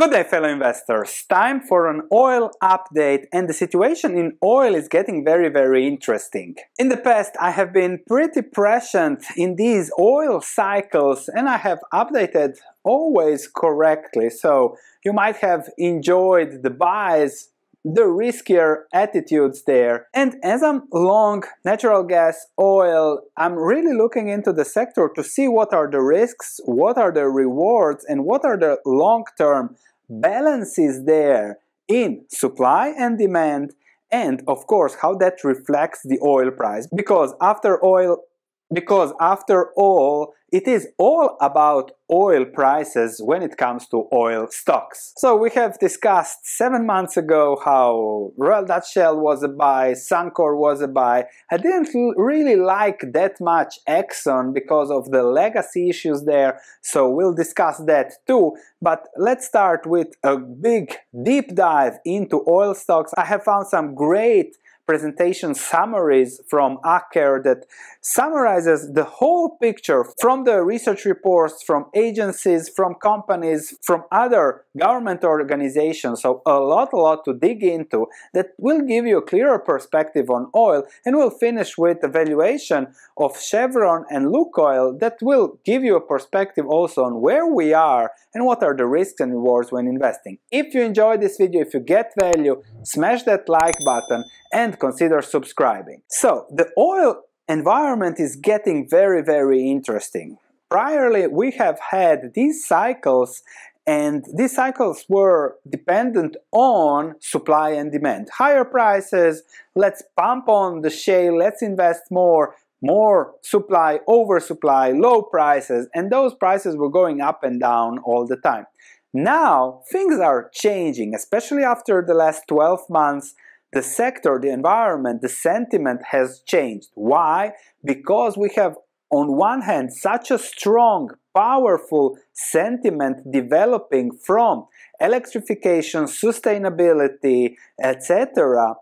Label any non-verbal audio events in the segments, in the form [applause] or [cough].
Good day fellow investors, time for an oil update and the situation in oil is getting very very interesting. In the past I have been pretty prescient in these oil cycles and I have updated always correctly so you might have enjoyed the buys the riskier attitudes there. And as I'm long natural gas, oil, I'm really looking into the sector to see what are the risks, what are the rewards, and what are the long term balance is there in supply and demand and of course how that reflects the oil price because after oil because after all, it is all about oil prices when it comes to oil stocks. So we have discussed seven months ago how Royal Dutch Shell was a buy, Suncor was a buy. I didn't really like that much Exxon because of the legacy issues there, so we'll discuss that too. But let's start with a big deep dive into oil stocks. I have found some great presentation summaries from Acker that summarizes the whole picture from the research reports, from agencies, from companies, from other government organizations. So a lot, a lot to dig into that will give you a clearer perspective on oil and we'll finish with evaluation of Chevron and Lukoil that will give you a perspective also on where we are and what are the risks and rewards when investing. If you enjoyed this video, if you get value, smash that like button and consider subscribing. So the oil environment is getting very, very interesting. Priorly, we have had these cycles and these cycles were dependent on supply and demand. Higher prices, let's pump on the shale, let's invest more, more supply, oversupply, low prices, and those prices were going up and down all the time. Now, things are changing, especially after the last 12 months the sector, the environment, the sentiment has changed. Why? Because we have, on one hand, such a strong, powerful sentiment developing from electrification, sustainability, etc.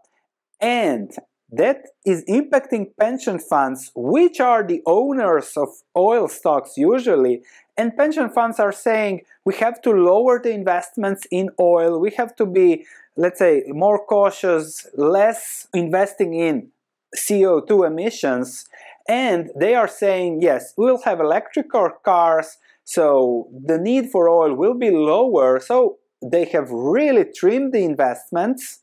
And that is impacting pension funds, which are the owners of oil stocks usually. And pension funds are saying we have to lower the investments in oil, we have to be let's say, more cautious, less investing in CO2 emissions, and they are saying, yes, we'll have electric cars, so the need for oil will be lower, so they have really trimmed the investments.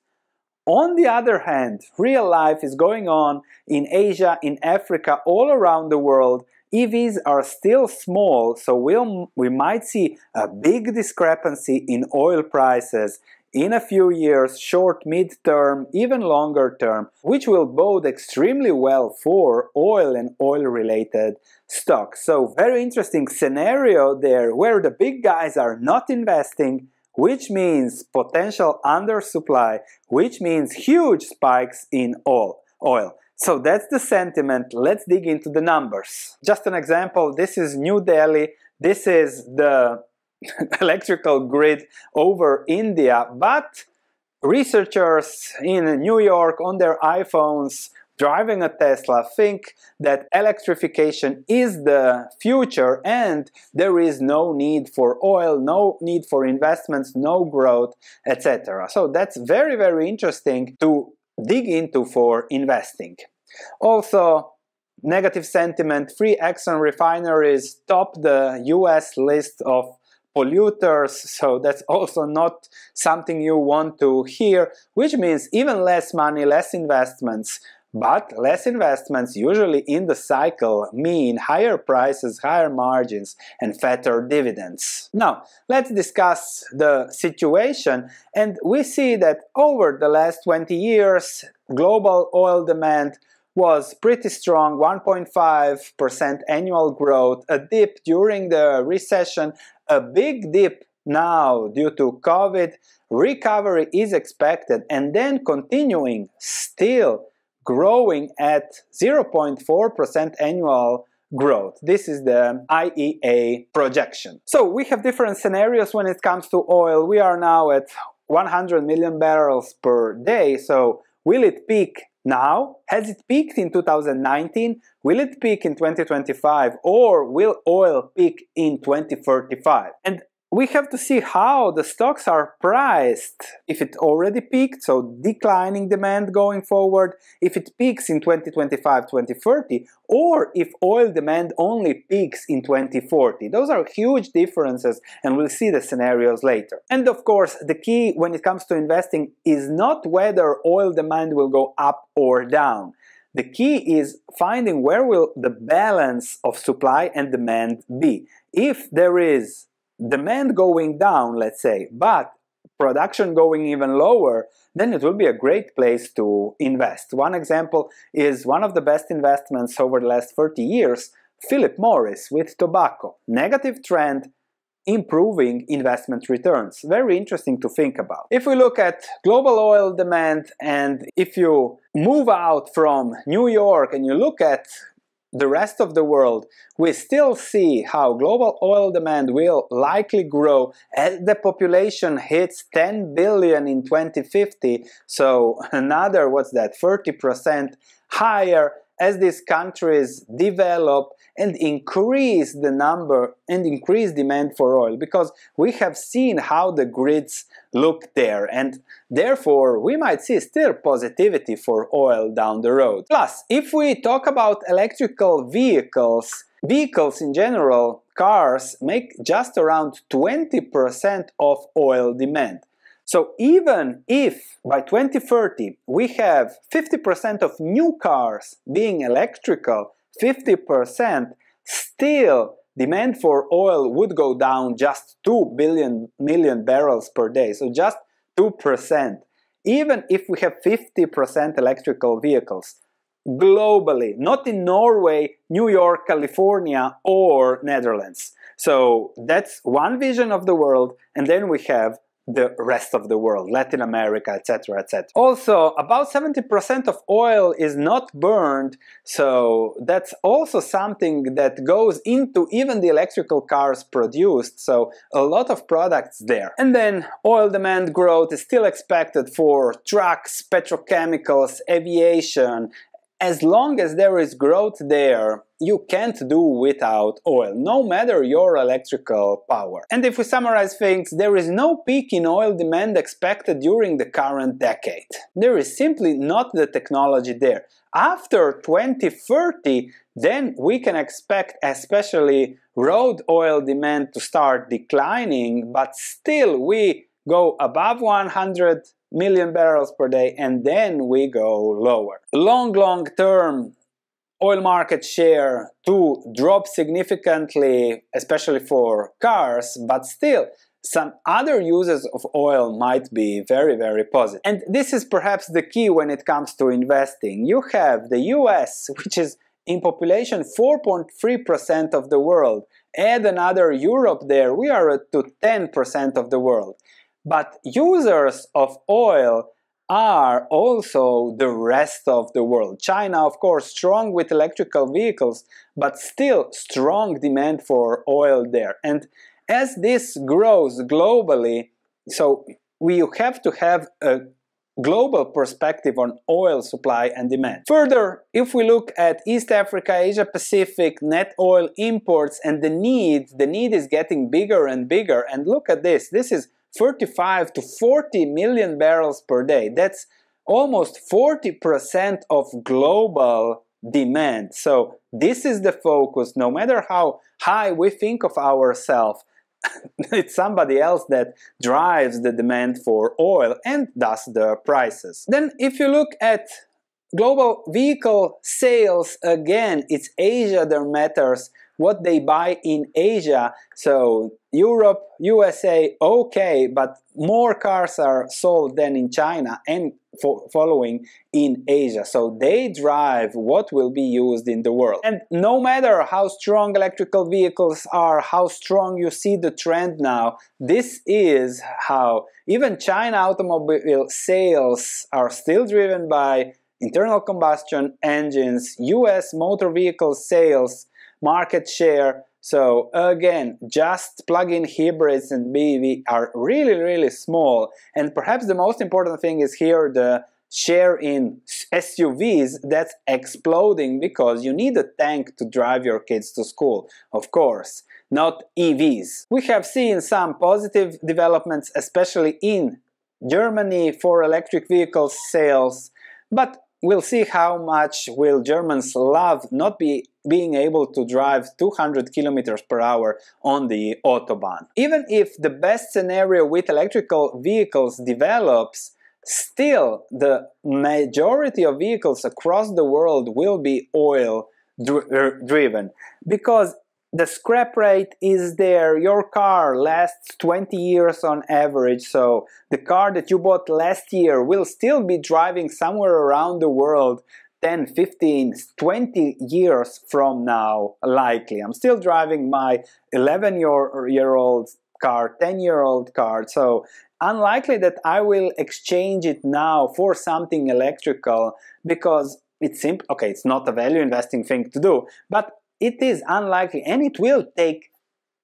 On the other hand, real life is going on in Asia, in Africa, all around the world. EVs are still small, so we'll, we might see a big discrepancy in oil prices in a few years, short, mid-term, even longer term, which will bode extremely well for oil and oil-related stocks. So very interesting scenario there where the big guys are not investing which means potential undersupply, which means huge spikes in oil. oil. So that's the sentiment. Let's dig into the numbers. Just an example, this is New Delhi. This is the [laughs] electrical grid over India, but researchers in New York on their iPhones driving a Tesla think that electrification is the future and there is no need for oil, no need for investments, no growth, etc. So that's very, very interesting to dig into for investing. Also, negative sentiment, three Exxon refineries top the US list of polluters. So that's also not something you want to hear, which means even less money, less investments. But less investments usually in the cycle mean higher prices, higher margins, and fatter dividends. Now, let's discuss the situation. And we see that over the last 20 years, global oil demand was pretty strong 1.5% annual growth, a dip during the recession, a big dip now due to COVID, recovery is expected and then continuing still growing at 0.4% annual growth. This is the IEA projection. So we have different scenarios when it comes to oil. We are now at 100 million barrels per day. So will it peak now, has it peaked in 2019? Will it peak in 2025? Or will oil peak in 2035? And we have to see how the stocks are priced. If it already peaked, so declining demand going forward, if it peaks in 2025, 2030, or if oil demand only peaks in 2040. Those are huge differences, and we'll see the scenarios later. And of course, the key when it comes to investing is not whether oil demand will go up or down. The key is finding where will the balance of supply and demand be. If there is demand going down, let's say, but production going even lower, then it will be a great place to invest. One example is one of the best investments over the last 30 years, Philip Morris with tobacco. Negative trend, improving investment returns. Very interesting to think about. If we look at global oil demand and if you move out from New York and you look at the rest of the world, we still see how global oil demand will likely grow as the population hits 10 billion in 2050. So, [laughs] another, what's that, 30% higher as these countries develop and increase the number and increase demand for oil because we have seen how the grids look there and therefore we might see still positivity for oil down the road. Plus, if we talk about electrical vehicles, vehicles in general, cars, make just around 20% of oil demand. So even if by 2030 we have 50% of new cars being electrical, 50% still demand for oil would go down just 2 billion million barrels per day, so just 2%. Even if we have 50% electrical vehicles globally, not in Norway, New York, California, or Netherlands. So that's one vision of the world, and then we have the rest of the world, Latin America, etc., etc. Also, about 70% of oil is not burned, so that's also something that goes into even the electrical cars produced, so a lot of products there. And then oil demand growth is still expected for trucks, petrochemicals, aviation, as long as there is growth there, you can't do without oil, no matter your electrical power. And if we summarize things, there is no peak in oil demand expected during the current decade. There is simply not the technology there. After 2030, then we can expect especially road oil demand to start declining, but still we go above 100 million barrels per day, and then we go lower. Long, long term, oil market share to drop significantly, especially for cars, but still some other uses of oil might be very, very positive. And this is perhaps the key when it comes to investing. You have the US, which is in population 4.3% of the world. Add another Europe there, we are to 10% of the world. But users of oil are also the rest of the world. China, of course, strong with electrical vehicles, but still strong demand for oil there. And as this grows globally, so we have to have a global perspective on oil supply and demand. Further, if we look at East Africa, Asia Pacific, net oil imports and the need, the need is getting bigger and bigger. And look at this, this is 35 to 40 million barrels per day. That's almost 40% of global demand. So this is the focus. No matter how high we think of ourselves, [laughs] it's somebody else that drives the demand for oil and thus the prices. Then if you look at Global vehicle sales again, it's Asia that matters. What they buy in Asia, so Europe, USA, okay, but more cars are sold than in China and fo following in Asia. So they drive what will be used in the world. And no matter how strong electrical vehicles are, how strong you see the trend now, this is how even China automobile sales are still driven by internal combustion engines, US motor vehicle sales, market share. So again, just plug-in hybrids and BEV are really, really small. And perhaps the most important thing is here the share in SUVs that's exploding because you need a tank to drive your kids to school, of course, not EVs. We have seen some positive developments, especially in Germany for electric vehicle sales, but we'll see how much will Germans love not be being able to drive 200 kilometers per hour on the autobahn. Even if the best scenario with electrical vehicles develops, still the majority of vehicles across the world will be oil driven because the scrap rate is there. Your car lasts 20 years on average, so the car that you bought last year will still be driving somewhere around the world 10, 15, 20 years from now, likely. I'm still driving my 11 year, old car, 10 year old car, so unlikely that I will exchange it now for something electrical because it's simple okay it's not a value investing thing to do but it is unlikely and it will take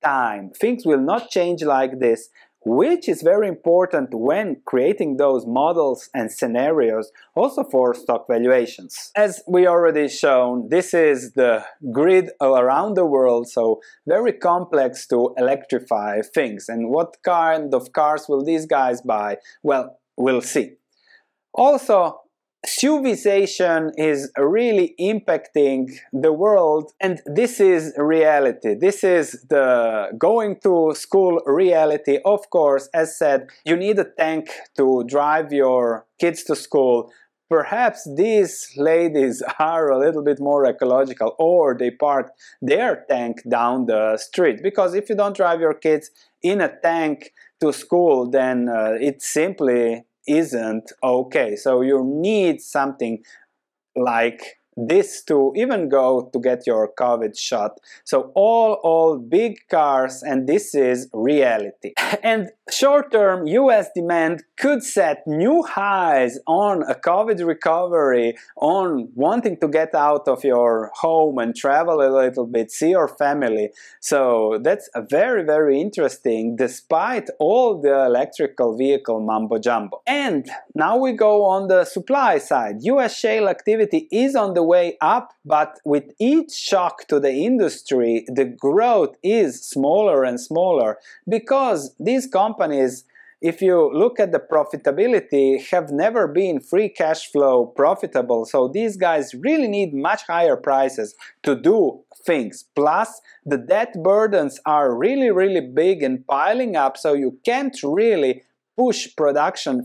time. Things will not change like this, which is very important when creating those models and scenarios also for stock valuations. As we already shown, this is the grid around the world, so very complex to electrify things. And what kind of cars will these guys buy? Well, we'll see. Also, Suvization is really impacting the world, and this is reality. This is the going to school reality. Of course, as said, you need a tank to drive your kids to school. Perhaps these ladies [laughs] are a little bit more ecological, or they park their tank down the street. Because if you don't drive your kids in a tank to school, then uh, it simply isn't okay. So you need something like this to even go to get your COVID shot. So all, all big cars and this is reality. [laughs] and short-term US demand could set new highs on a COVID recovery, on wanting to get out of your home and travel a little bit, see your family. So that's very, very interesting despite all the electrical vehicle mumbo jumbo. And now we go on the supply side. US shale activity is on the the way up, but with each shock to the industry, the growth is smaller and smaller because these companies, if you look at the profitability, have never been free cash flow profitable. So these guys really need much higher prices to do things. Plus, the debt burdens are really, really big and piling up, so you can't really push production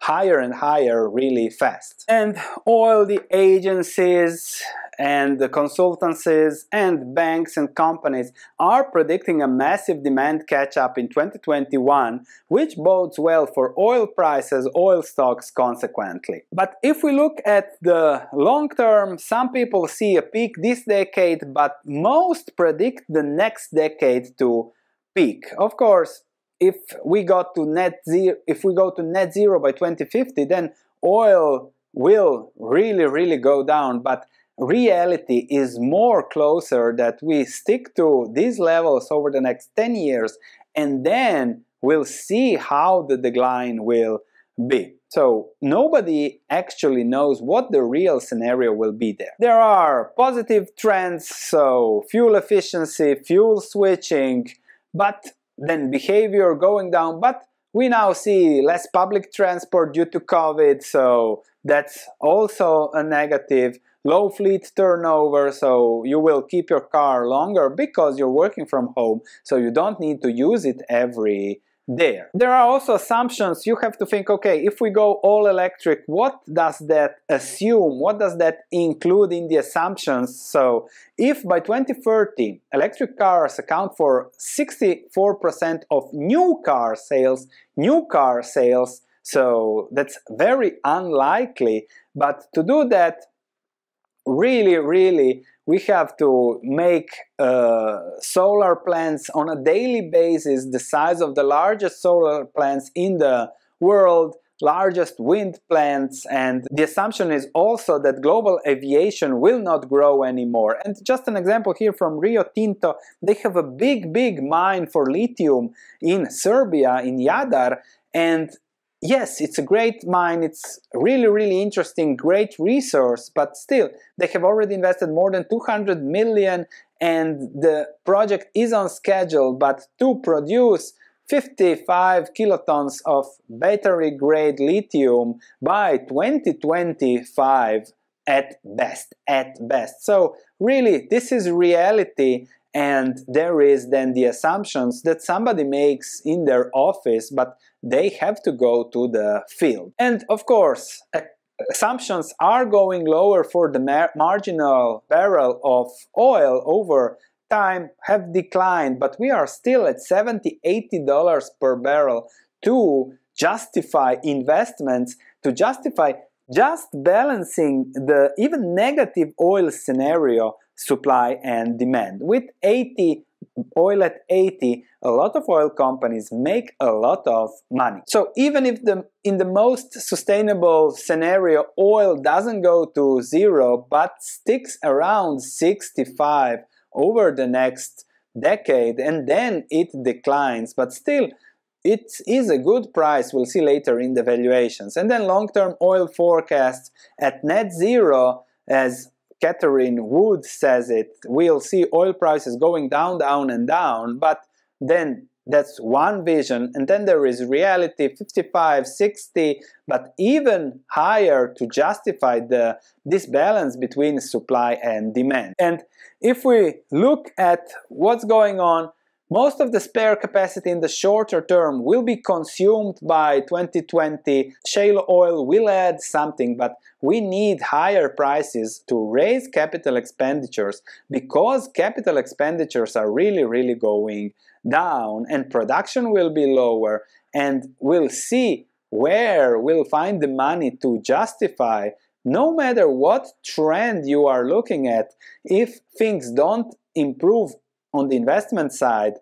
higher and higher really fast. And all the agencies and the consultancies and banks and companies are predicting a massive demand catch up in 2021, which bodes well for oil prices, oil stocks consequently. But if we look at the long term, some people see a peak this decade, but most predict the next decade to peak. Of course, if we got to net zero, if we go to net zero by 2050, then oil will really, really go down. But reality is more closer that we stick to these levels over the next 10 years, and then we'll see how the decline will be. So nobody actually knows what the real scenario will be there. There are positive trends, so fuel efficiency, fuel switching, but then behavior going down, but we now see less public transport due to COVID, so that's also a negative. Low fleet turnover, so you will keep your car longer because you're working from home, so you don't need to use it every there. There are also assumptions you have to think, okay, if we go all electric, what does that assume? What does that include in the assumptions? So if by 2030 electric cars account for 64% of new car sales, new car sales, so that's very unlikely, but to do that, really, really we have to make uh, solar plants on a daily basis the size of the largest solar plants in the world largest wind plants and the assumption is also that global aviation will not grow anymore and just an example here from rio tinto they have a big big mine for lithium in serbia in jadar and yes, it's a great mine, it's really, really interesting, great resource, but still, they have already invested more than 200 million and the project is on schedule, but to produce 55 kilotons of battery grade lithium by 2025 at best, at best. So really, this is reality and there is then the assumptions that somebody makes in their office, but they have to go to the field. And of course, assumptions are going lower for the mar marginal barrel of oil over time have declined, but we are still at 70 $80 per barrel to justify investments, to justify just balancing the even negative oil scenario supply and demand. With 80 oil at 80, a lot of oil companies make a lot of money. So even if the in the most sustainable scenario oil doesn't go to zero but sticks around 65 over the next decade and then it declines but still it is a good price we'll see later in the valuations and then long-term oil forecasts at net zero as Catherine Wood says it, we'll see oil prices going down, down, and down, but then that's one vision. And then there is reality 55, 60, but even higher to justify the this balance between supply and demand. And if we look at what's going on most of the spare capacity in the shorter term will be consumed by 2020. Shale oil will add something, but we need higher prices to raise capital expenditures because capital expenditures are really, really going down and production will be lower. And we'll see where we'll find the money to justify no matter what trend you are looking at, if things don't improve on the investment side,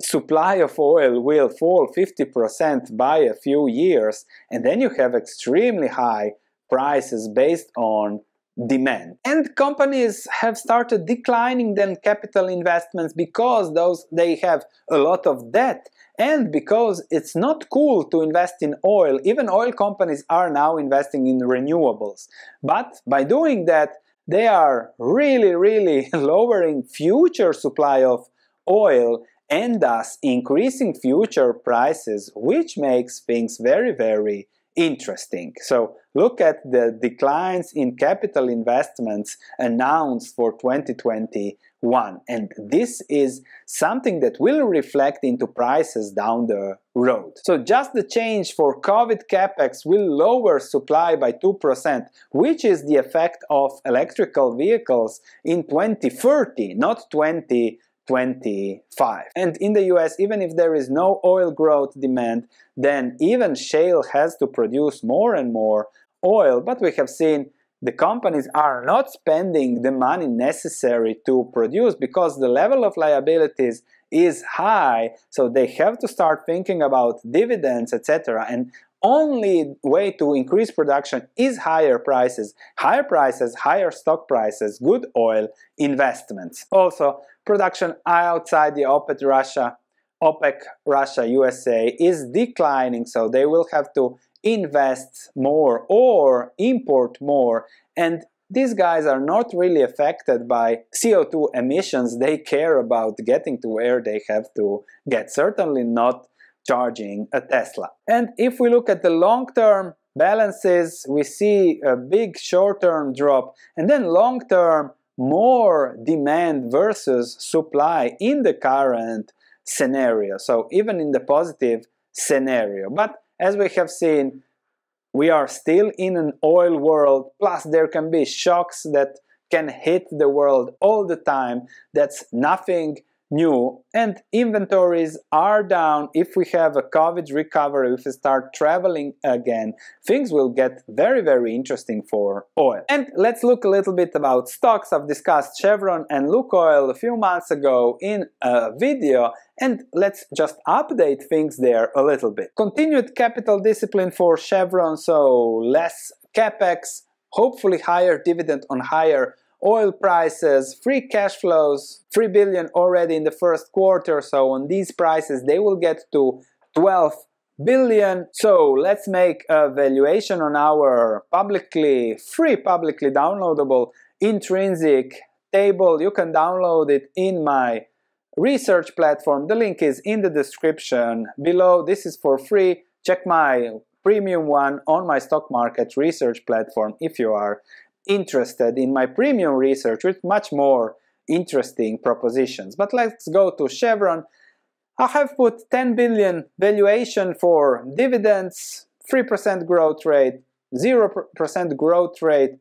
supply of oil will fall 50% by a few years, and then you have extremely high prices based on demand. And companies have started declining then capital investments because those they have a lot of debt and because it's not cool to invest in oil. Even oil companies are now investing in renewables. But by doing that, they are really, really [laughs] lowering future supply of oil and thus increasing future prices, which makes things very, very interesting. So look at the declines in capital investments announced for 2020 one. And this is something that will reflect into prices down the road. So just the change for COVID capex will lower supply by 2%, which is the effect of electrical vehicles in 2030, not 20. 25. And in the US, even if there is no oil growth demand, then even shale has to produce more and more oil. But we have seen the companies are not spending the money necessary to produce because the level of liabilities is high so they have to start thinking about dividends etc and only way to increase production is higher prices higher prices higher stock prices good oil investments also production outside the opec russia opec russia usa is declining so they will have to invest more or import more and these guys are not really affected by CO2 emissions. They care about getting to where they have to get, certainly not charging a Tesla. And if we look at the long term balances, we see a big short term drop and then long term more demand versus supply in the current scenario. So even in the positive scenario. But as we have seen, we are still in an oil world, plus there can be shocks that can hit the world all the time. That's nothing new and inventories are down if we have a covid recovery if we start traveling again things will get very very interesting for oil and let's look a little bit about stocks i've discussed chevron and lukoil a few months ago in a video and let's just update things there a little bit continued capital discipline for chevron so less capex hopefully higher dividend on higher oil prices, free cash flows, 3 billion already in the first quarter. So on these prices, they will get to 12 billion. So let's make a valuation on our publicly free, publicly downloadable intrinsic table. You can download it in my research platform. The link is in the description below. This is for free. Check my premium one on my stock market research platform if you are interested in my premium research with much more interesting propositions. But let's go to Chevron. I have put 10 billion valuation for dividends, 3% growth rate, 0% growth rate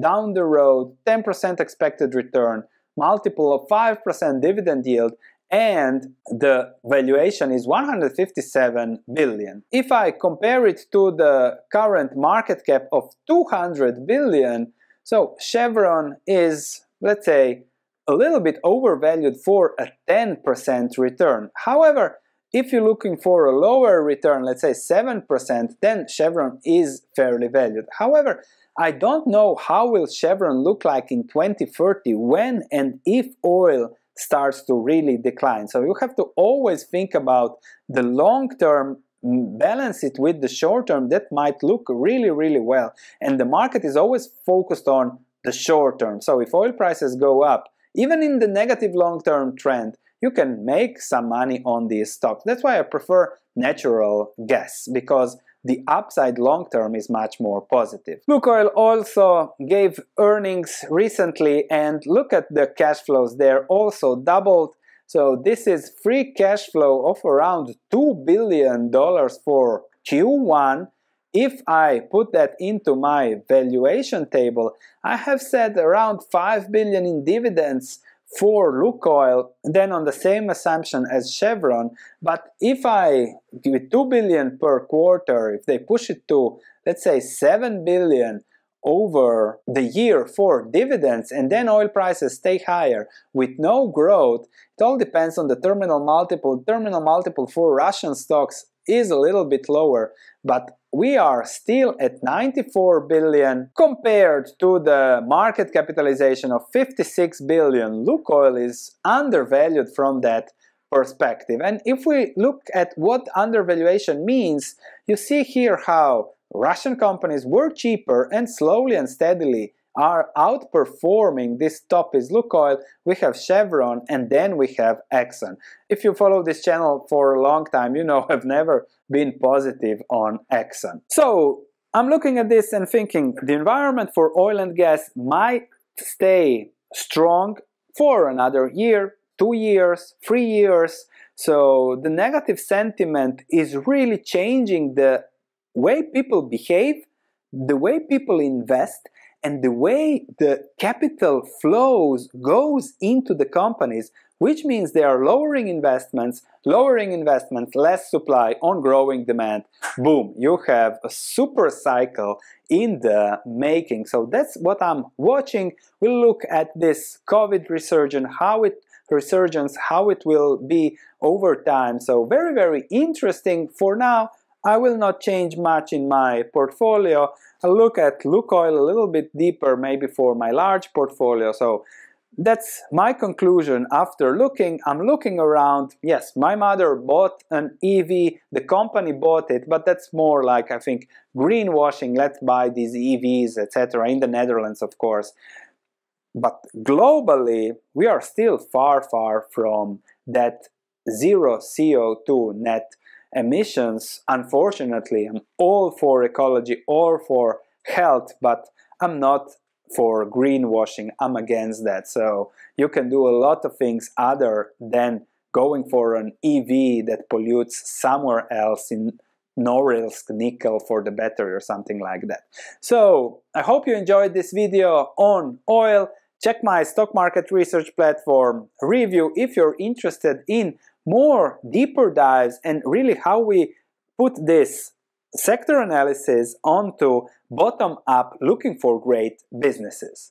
down the road, 10% expected return, multiple of 5% dividend yield, and the valuation is 157 billion. If I compare it to the current market cap of 200 billion, so Chevron is, let's say, a little bit overvalued for a 10% return. However, if you're looking for a lower return, let's say 7%, then Chevron is fairly valued. However, I don't know how will Chevron look like in 2030 when and if oil starts to really decline. So you have to always think about the long-term balance it with the short term, that might look really, really well. And the market is always focused on the short term. So if oil prices go up, even in the negative long term trend, you can make some money on these stocks. That's why I prefer natural gas because the upside long term is much more positive. Lukoil also gave earnings recently and look at the cash flows there also doubled so this is free cash flow of around $2 billion for Q1. If I put that into my valuation table, I have said around 5 billion in dividends for Lukoil, then on the same assumption as Chevron. But if I give it 2 billion per quarter, if they push it to, let's say 7 billion, over the year for dividends and then oil prices stay higher with no growth, it all depends on the terminal multiple. Terminal multiple for Russian stocks is a little bit lower, but we are still at 94 billion compared to the market capitalization of 56 billion. Lukoil is undervalued from that perspective. And if we look at what undervaluation means, you see here how Russian companies were cheaper and slowly and steadily are outperforming this top is Lukoil, we have Chevron and then we have Exxon. If you follow this channel for a long time, you know [laughs] I've never been positive on Exxon. So I'm looking at this and thinking the environment for oil and gas might stay strong for another year, two years, three years. So the negative sentiment is really changing the way people behave, the way people invest, and the way the capital flows goes into the companies, which means they are lowering investments, lowering investments, less supply on growing demand. Boom, you have a super cycle in the making. So that's what I'm watching. We'll look at this COVID resurgence, how it resurgence, how it will be over time. So very, very interesting for now. I will not change much in my portfolio. I'll look at Lukoil a little bit deeper, maybe for my large portfolio. So that's my conclusion after looking. I'm looking around. Yes, my mother bought an EV, the company bought it, but that's more like, I think, greenwashing. Let's buy these EVs, etc., in the Netherlands, of course. But globally, we are still far, far from that zero CO2 net emissions, unfortunately, I'm all for ecology or for health, but I'm not for greenwashing. I'm against that. So you can do a lot of things other than going for an EV that pollutes somewhere else in Norilsk nickel for the battery or something like that. So I hope you enjoyed this video on oil. Check my stock market research platform review if you're interested in more deeper dives and really how we put this sector analysis onto bottom up looking for great businesses.